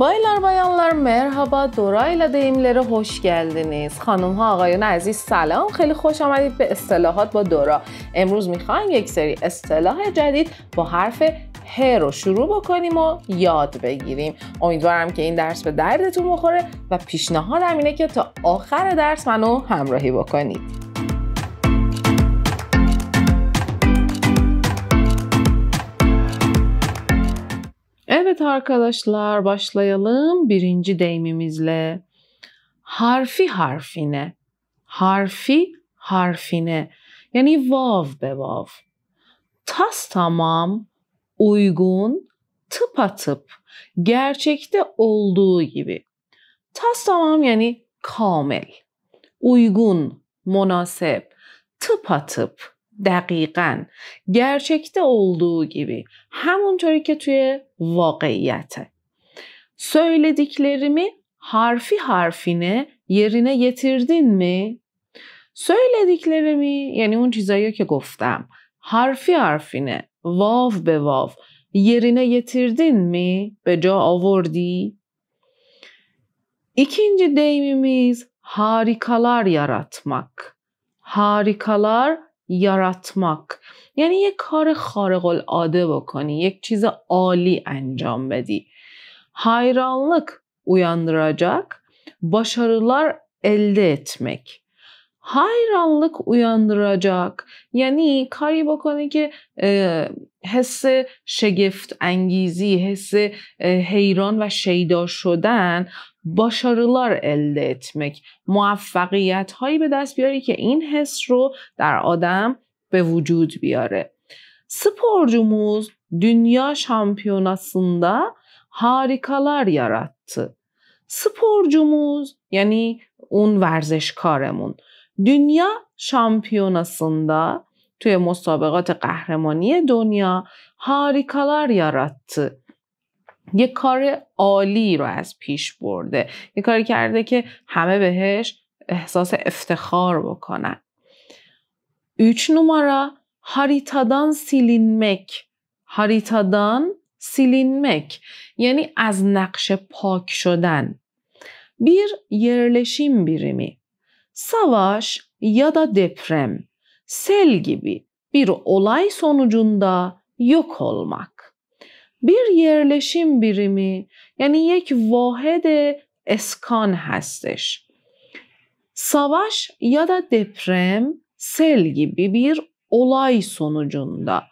Baylar bayanlar مرحبا دورای لدیملر رو خوش نیست خانم ها آقایون عزیز سلام خیلی خوش آمدید به اصطلاحات با دورا امروز میخوایم یک سری اصطلاح جدید با حرف ه رو شروع بکنیم و یاد بگیریم امیدوارم که این درس به دردتون بخوره و پیشنهادم اینه که تا آخر درس منو همراهی بکنید Evet arkadaşlar başlayalım birinci deyimimizle. Harfi harfine, harfi harfine yani vav be vav. Tas tamam, uygun, tıp atıp gerçekte olduğu gibi. Tas tamam yani kamel, uygun, monasep, tıp atıp دقیقا gerçekte olduğu gibi همونطوری که توی واقعیته söylediklerimi harfi harfine yerine getirdin mi? Söylediklerimi yani اون چیزایی که گفتم harfi harfine واو به واو yerine getirdin mi? به جا آوردی؟ İkinci deyimimiz harikalar yaratmak. Harikalar yaratmak یعنی یه کار خارق العاده بکنی یک چیز عالی انجام بدی hayranlık uyandıracak başarılar elde etmek hayranlık اویاندراجاک یعنی کاری بکنه که حس شگفت انگیزی حس حیران و شیدا شدن باشارلار eldه اتمک موفقیت هایی به دست بیاری که این حس رو در آدم به وجود بیاره سپورجموز دنیا شامپیوناسنده هاریکالر یاردت سپورجموز یعنی اون ورزشکارمون دنیا شامپیوناسنده توی مسابقات قهرمانی دنیا هاریکالار یاراتتı یه کار عالی رو از پیش برده یه کاری کرده که همه بهش احساس افتخار بکنن 3 numara هاریتادان سیلینمک، هاریتادان سیلینمک یعنی از نقشه پاک شدن. بیر یرلشیم بیریمی savaş ya da deprem, sel gibi bir olay sonucunda yok olmak. Bir yerleşim birimi yani یک vahede eskan هستش. Savaş ya da deprem, sel gibi bir olay sonucunda.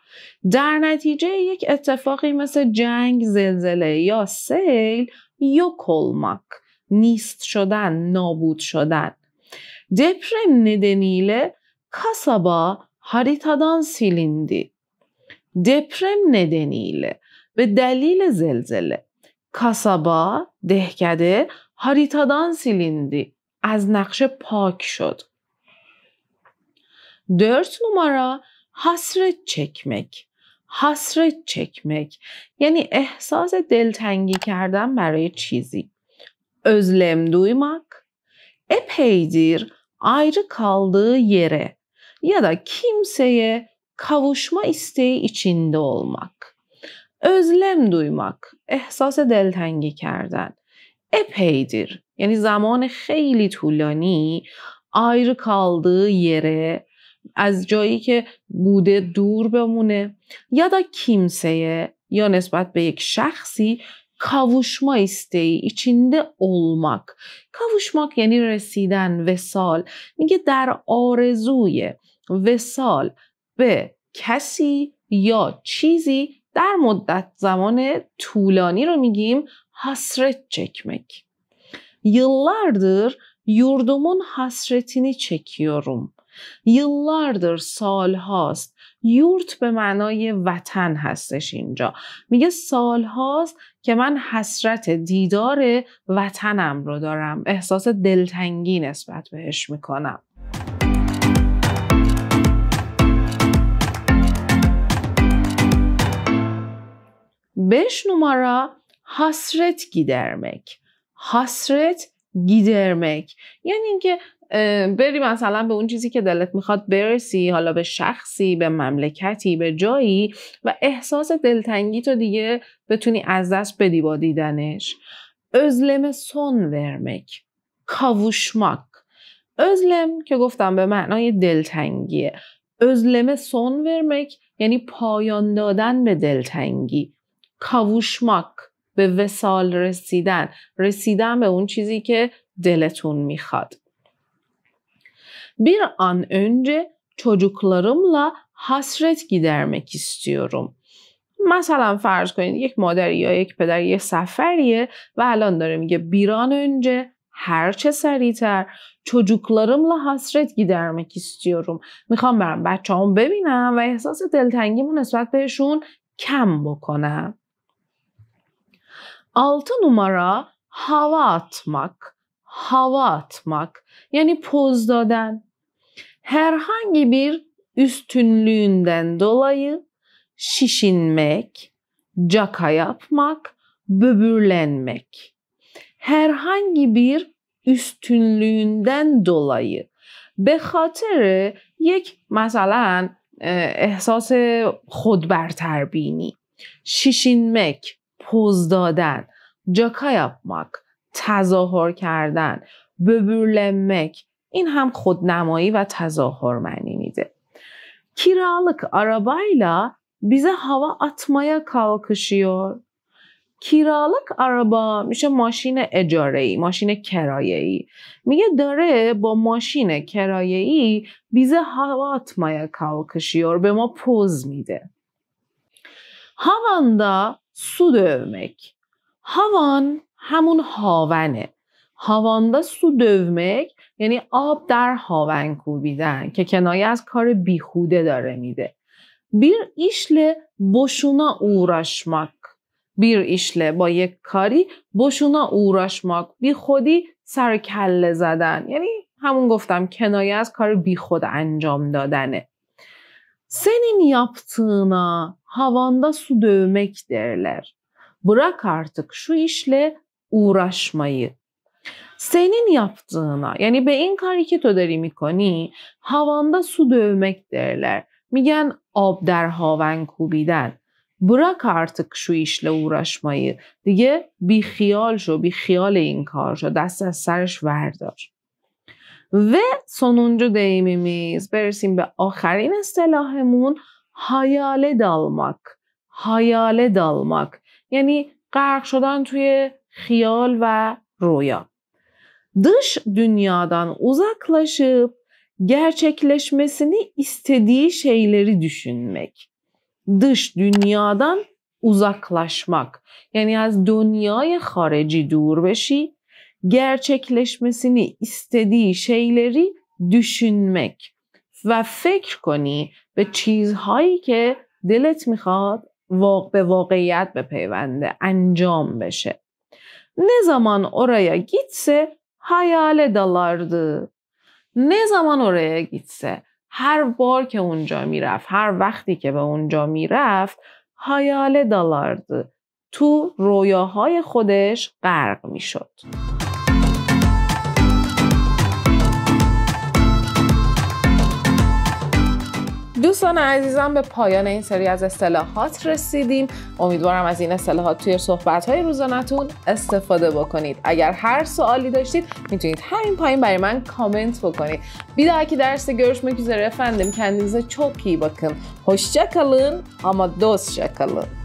در نتیجه یک اتفاقی مثل جنگ، زلزله یا سیل yok olmak, نیست شدن, نابود شدن. Deprem nedeniyle kasaba haritadan silindi. Deprem nedeniyle ve delile zelzele kasaba, dehkede haritadan silindi. az نقشه پاک شد. dört numara hasret çekmek. hasret çekmek یعنی احساس دلتنگی کردن برای چیزی. özlem duymak. epeydir ayrı kaldığı yere ya da kimseye kavuşma isteği içinde olmak. Özlem duymak, احساس دلتنگی کردن epeydir yani زمان خیلی طولانی ayrı kaldığı yere از جایی که بوده دور بمونه یا دا کیمسه یا نسبت به یک شخصی kavuşma isteği, içinde olmak. Kavuşmak یعنی رسیدن وسال میگه در آرزوی وسال به کسی یا چیزی در مدت زمان طولانی رو میگیم حسرت چکمک یلاردر یوردومون حسرتینی چکیورم یلاردر سال هاست یورت به معنای وطن هستش اینجا میگه سال هاست که من حسرت دیدار وطنم رو دارم احساس دلتنگی نسبت بهش میکنم بش نمارا حسرت گیدرمک حسرت گیدرمک یعنی اینکه بری مثلا به اون چیزی که دلت میخواد برسی حالا به شخصی به مملکتی به جایی و احساس دلتنگی تو دیگه بتونی از دست بدی با دیدنش ازلم son vermek kavuşmak ازلم که گفتم به معنای دلتنگیه ازلم سون ورمک یعنی پایان دادن به دلتنگی کاوشماک به وسال رسیدن رسیدن به اون چیزی که دلتون میخواد Bir an önce çocuklarımla hasret gidermek istiyorum. مثلا فرض کنید یک مادر یا یک پدر یه سفریه و الان داره میگه بیران önce هرچه سریتر، سریعتر لا حسرت گیدرمک میخوام برم بچه هم ببینم و احساس دلتنگیمو نسبت بهشون کم بکنم. 6 نمارا هوا اتمک هوا اتمک یعنی پوز دادن. herhangi bir üstünlüğünden dolayı şişinmek, caka yapmak, böbürlenmek. Herhangi bir üstünlüğünden dolayı به خاطر یک مثلا احساس برتربینی شیشین مک پوز دادن جاکا یاپماک تظاهر کردن ببرلمک این هم خودنمایی و تظاهر معنی میده. کیرالک آرابایلا بیزه هوا atmaya kalkışıyor. کیرالک آرابا میشه ماشین اجاره ای ماشین کرایه ای میگه داره با ماشین کرایه ای بیزه هوا اتمایا کاوکشیور به ما پوز میده هاواندا سو دومک هاوان همون هاونه هاواندا سو دومک یعنی آب در هاون کوبیدن که کنایه از کار بیخوده داره میده بیر ایشله بشونا اوراشماک بیر ایشله با یک کاری بشونا اوراشماک بی خودی سر کله زدن یعنی همون گفتم کنایه از کار بیخود انجام دادنه سنین yaptığına havanda su dövmek derler. Bırak artık şu işle uğraşmayı. senin yaptığına yani be in kari ki to deri mikoni havanda su dövmek derler. Migen ab der haven kubiden. Bırak artık şu işle uğraşmayı. Diye bi hiyal şu, bi hiyal in kar şu. Dest eserş verdar Ve sonuncu deyimimiz. Berisim be aherin istelahemun hayale dalmak. Hayale dalmak. Yani قرق شدن توی خیال و رویا dış dünyadan uzaklaşıp gerçekleşmesini istediği şeyleri düşünmek. Dış dünyadan uzaklaşmak. yani از harici خارجی دور بشی gerçekleşmesini istediği şeyleri düşünmek Ve فکر کنی به چیزهایی که دلت میخواد به واقعیت بپیونده انجام بشه. Ne zaman oraya gitse hayale dalardı. نه زمان oraya gitse هر بار که اونجا میرفت هر وقتی که به اونجا میرفت حیال دالارد تو رویاهای خودش غرق میشد. دوستان عزیزم به پایان این سری از اصطلاحات رسیدیم امیدوارم از این اصطلاحات توی صحبت های روزانتون استفاده بکنید اگر هر سوالی داشتید میتونید همین پایین برای من کامنت بکنید بیده که درست گرش üzere efendim. Kendinize çok بکن. bakın. شکلن اما دوست شکلن